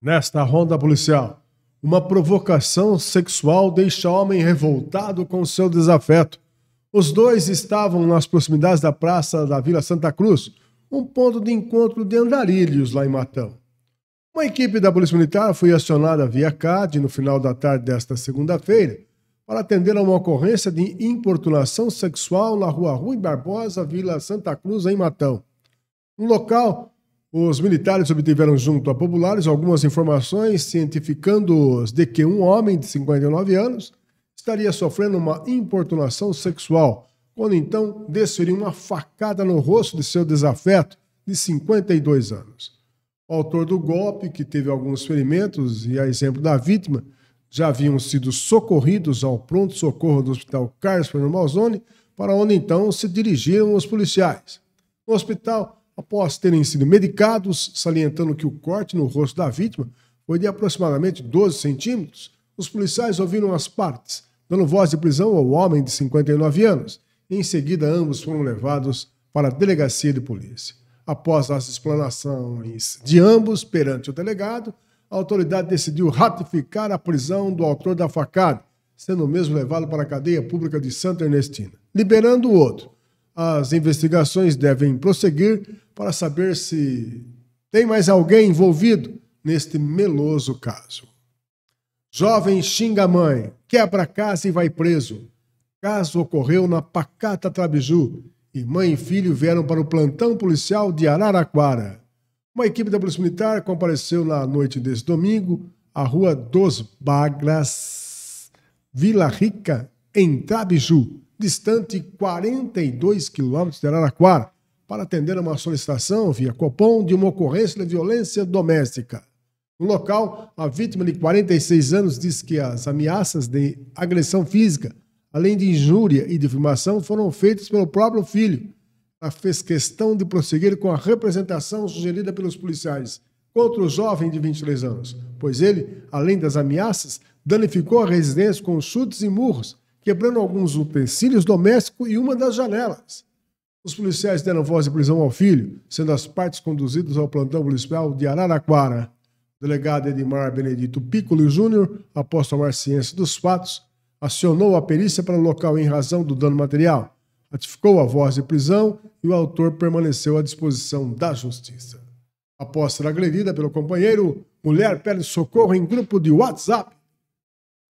Nesta ronda policial, uma provocação sexual deixa homem revoltado com seu desafeto. Os dois estavam nas proximidades da praça da Vila Santa Cruz, um ponto de encontro de andarilhos lá em Matão. Uma equipe da Polícia Militar foi acionada via CAD no final da tarde desta segunda-feira para atender a uma ocorrência de importunação sexual na rua Rui Barbosa, Vila Santa Cruz, em Matão. No local, os militares obtiveram junto a populares algumas informações cientificando-os de que um homem de 59 anos estaria sofrendo uma importunação sexual, quando então desferiu uma facada no rosto de seu desafeto, de 52 anos. O autor do golpe, que teve alguns ferimentos e a exemplo da vítima, já haviam sido socorridos ao pronto-socorro do Hospital Carlos Fernando Malzone, para onde então se dirigiram os policiais. No hospital, após terem sido medicados, salientando que o corte no rosto da vítima foi de aproximadamente 12 centímetros, os policiais ouviram as partes, dando voz de prisão ao homem de 59 anos. Em seguida, ambos foram levados para a delegacia de polícia. Após as explanações de ambos perante o delegado, a autoridade decidiu ratificar a prisão do autor da facada, sendo o mesmo levado para a cadeia pública de Santa Ernestina, liberando o outro. As investigações devem prosseguir para saber se tem mais alguém envolvido neste meloso caso. Jovem xinga mãe, quebra casa e vai preso. Caso ocorreu na Pacata Trabiju e mãe e filho vieram para o plantão policial de Araraquara. Uma equipe da Polícia Militar compareceu na noite desse domingo à Rua dos Bagras, Vila Rica, em Trabiju, distante 42 quilômetros de Araraquara, para atender a uma solicitação via Copom de uma ocorrência de violência doméstica. No local, a vítima de 46 anos disse que as ameaças de agressão física, além de injúria e difamação, foram feitas pelo próprio filho. Ela fez questão de prosseguir com a representação sugerida pelos policiais contra o jovem de 23 anos, pois ele, além das ameaças, danificou a residência com chutes e murros, quebrando alguns utensílios domésticos e uma das janelas. Os policiais deram voz de prisão ao filho, sendo as partes conduzidas ao plantão policial de Araraquara. O delegado Edmar Benedito Piccolo Júnior, após tomar ciência dos fatos, acionou a perícia para o local em razão do dano material, ratificou a voz de prisão e o autor permaneceu à disposição da justiça. Após ser agredida pelo companheiro, mulher pede socorro em grupo de WhatsApp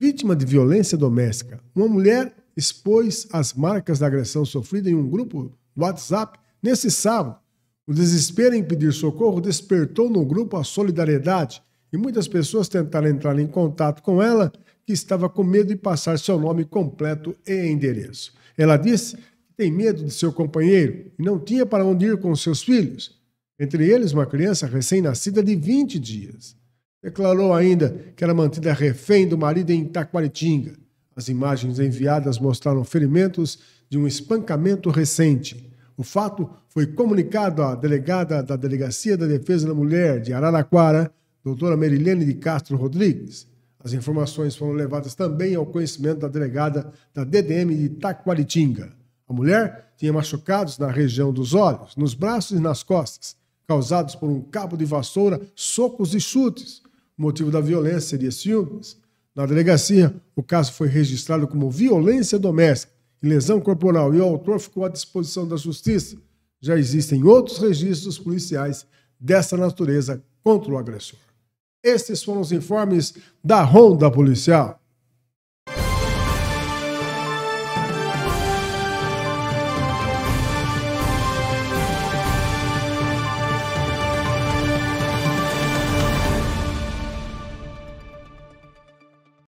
Vítima de violência doméstica, uma mulher expôs as marcas da agressão sofrida em um grupo do WhatsApp nesse sábado. O desespero em pedir socorro despertou no grupo a solidariedade e muitas pessoas tentaram entrar em contato com ela, que estava com medo de passar seu nome completo e endereço. Ela disse que tem medo de seu companheiro e não tinha para onde ir com seus filhos, entre eles uma criança recém-nascida de 20 dias. Declarou ainda que era mantida refém do marido em Itaquaritinga. As imagens enviadas mostraram ferimentos de um espancamento recente. O fato foi comunicado à delegada da Delegacia da Defesa da Mulher de Araraquara, doutora Merilene de Castro Rodrigues. As informações foram levadas também ao conhecimento da delegada da DDM de Taquaritinga. A mulher tinha machucados na região dos olhos, nos braços e nas costas, causados por um cabo de vassoura, socos e chutes, o motivo da violência seria ciúmes. Na delegacia, o caso foi registrado como violência doméstica e lesão corporal e o autor ficou à disposição da justiça. Já existem outros registros policiais dessa natureza contra o agressor. Esses foram os informes da Ronda Policial.